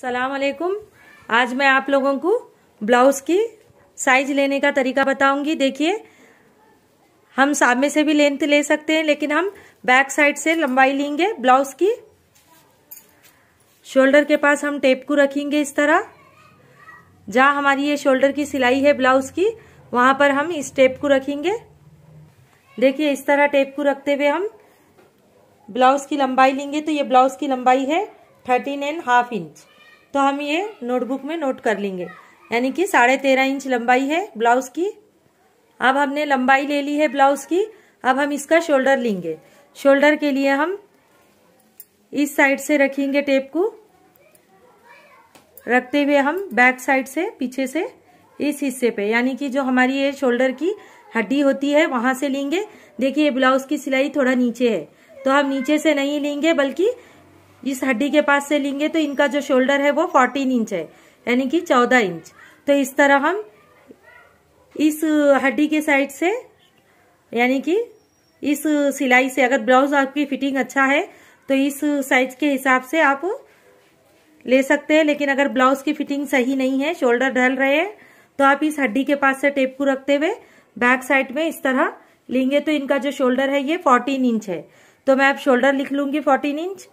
असलकुम आज मैं आप लोगों को ब्लाउज़ की साइज लेने का तरीका बताऊंगी देखिए हम सामने से भी लेंथ ले सकते हैं लेकिन हम बैक साइड से लंबाई लेंगे ब्लाउज़ की शोल्डर के पास हम टेप को रखेंगे इस तरह जहां हमारी ये शोल्डर की सिलाई है ब्लाउज़ की वहां पर हम इस टेप को रखेंगे देखिए इस तरह टेप को रखते हुए हम ब्लाउज़ की लंबाई लेंगे तो ये ब्लाउज़ की लंबाई है थर्टीन एंड हाफ इंच तो हम ये नोटबुक में नोट कर लेंगे यानी कि साढ़े तेरह इंच लंबाई है ब्लाउज की अब हमने लंबाई ले ली है ब्लाउज की अब हम इसका शोल्डर लेंगे शोल्डर के लिए हम इस साइड से रखेंगे टेप को रखते हुए हम बैक साइड से पीछे से इस हिस्से पे यानी कि जो हमारी ये शोल्डर की हड्डी होती है वहां से लेंगे देखिए ब्लाउज की सिलाई थोड़ा नीचे है तो हम नीचे से नहीं लेंगे बल्कि इस हड्डी के पास से लेंगे तो इनका जो शोल्डर है वो फोर्टीन इंच है यानी कि चौदह इंच तो इस तरह हम इस हड्डी के साइड से यानी कि इस सिलाई से अगर ब्लाउज आपकी फिटिंग अच्छा है तो इस साइज के हिसाब से आप ले सकते हैं लेकिन अगर ब्लाउज की फिटिंग सही नहीं है शोल्डर ढल रहे हैं तो आप इस हड्डी के पास से टेप को रखते हुए बैक साइड में इस तरह लेंगे तो इनका जो शोल्डर है ये फोर्टीन इंच है तो मैं आप शोल्डर लिख लूंगी फोर्टीन इंच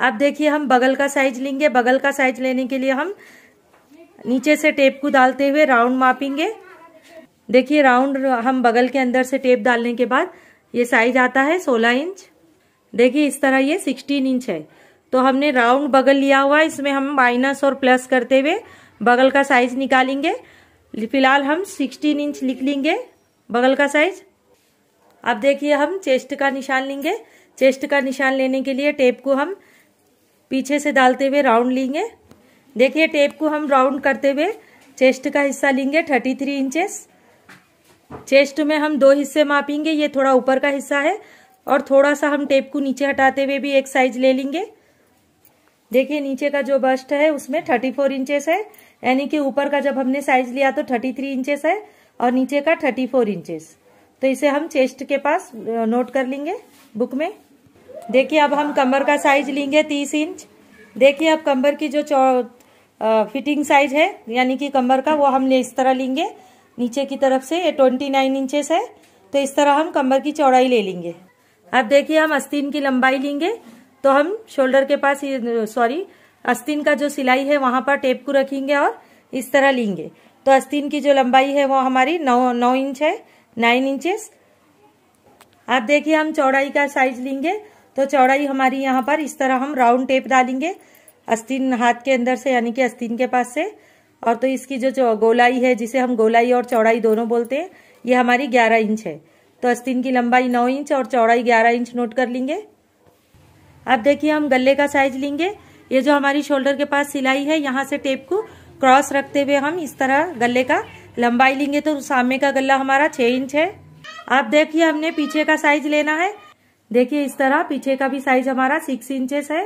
अब देखिए हम बगल का साइज लेंगे बगल का साइज लेने के लिए हम नीचे से टेप को डालते हुए राउंड मापेंगे देखिए राउंड हम बगल के अंदर से टेप डालने के बाद ये साइज आता है सोलह इंच देखिए इस तरह ये सिक्सटीन इंच है तो हमने राउंड बगल लिया हुआ इसमें हम माइनस और प्लस करते हुए बगल का साइज निकालेंगे फिलहाल हम सिक्सटीन इंच लिख लेंगे बगल का साइज अब देखिए हम चेस्ट का निशान लेंगे चेस्ट का निशान लेने के लिए टेप को हम पीछे से डालते हुए राउंड लेंगे देखिए टेप को हम राउंड करते हुए चेस्ट का हिस्सा लेंगे थर्टी थ्री इंचेस चेस्ट में हम दो हिस्से मापेंगे ये थोड़ा ऊपर का हिस्सा है और थोड़ा सा हम टेप को नीचे हटाते हुए भी एक साइज ले लेंगे देखिए नीचे का जो बस्ट है उसमें थर्टी फोर इंचेस है यानी कि ऊपर का जब हमने साइज लिया तो थर्टी थ्री इंचेस है और नीचे का थर्टी फोर इंचेस तो इसे हम चेस्ट के पास नोट कर लेंगे बुक में देखिए अब हम कमर का साइज लेंगे तीस इंच देखिए अब कमर की जो फिटिंग साइज है यानी कि कमर का वो हमने इस तरह लेंगे नीचे की तरफ से ये ट्वेंटी नाइन इंचेस है तो इस तरह हम कमर की चौड़ाई ले लेंगे अब देखिए हम आस्तीन की लंबाई लेंगे तो हम शोल्डर के पास सॉरी अस्तिन का जो सिलाई है वहां पर टेप को रखेंगे और इस तरह लेंगे तो अस्तिन की जो लंबाई है वो हमारी नौ नौ इंच है नाइन इंचेस आप देखिए हम चौड़ाई का साइज लेंगे तो चौड़ाई हमारी यहाँ पर इस तरह हम राउंड टेप डालेंगे अस्तीन हाथ के अंदर से यानी कि अस्तीन के पास से और तो इसकी जो गोलाई है जिसे हम गोलाई और चौड़ाई दोनों बोलते हैं ये हमारी ग्यारह इंच है तो अस्तीन की लंबाई नौ इंच और चौड़ाई ग्यारह इंच नोट कर लेंगे अब देखिए हम गले का साइज लेंगे ये जो हमारी शोल्डर के पास सिलाई है यहाँ से टेप को क्रॉस रखते हुए हम इस तरह गले का लंबाई लेंगे तो सामने का गला हमारा छः इंच है आप देखिए हमने पीछे का साइज लेना है देखिए इस तरह पीछे का भी साइज हमारा सिक्स इंचेस है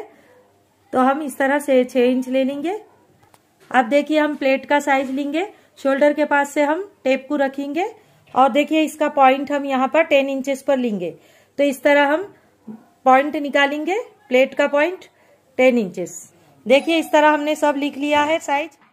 तो हम इस तरह से छ इंच ले लेंगे अब देखिए हम प्लेट का साइज लेंगे शोल्डर के पास से हम टेप को रखेंगे और देखिए इसका पॉइंट हम यहाँ पर टेन इंचेस पर लेंगे तो इस तरह हम पॉइंट निकालेंगे प्लेट का पॉइंट टेन इंचेस देखिए इस तरह हमने सब लिख लिया है साइज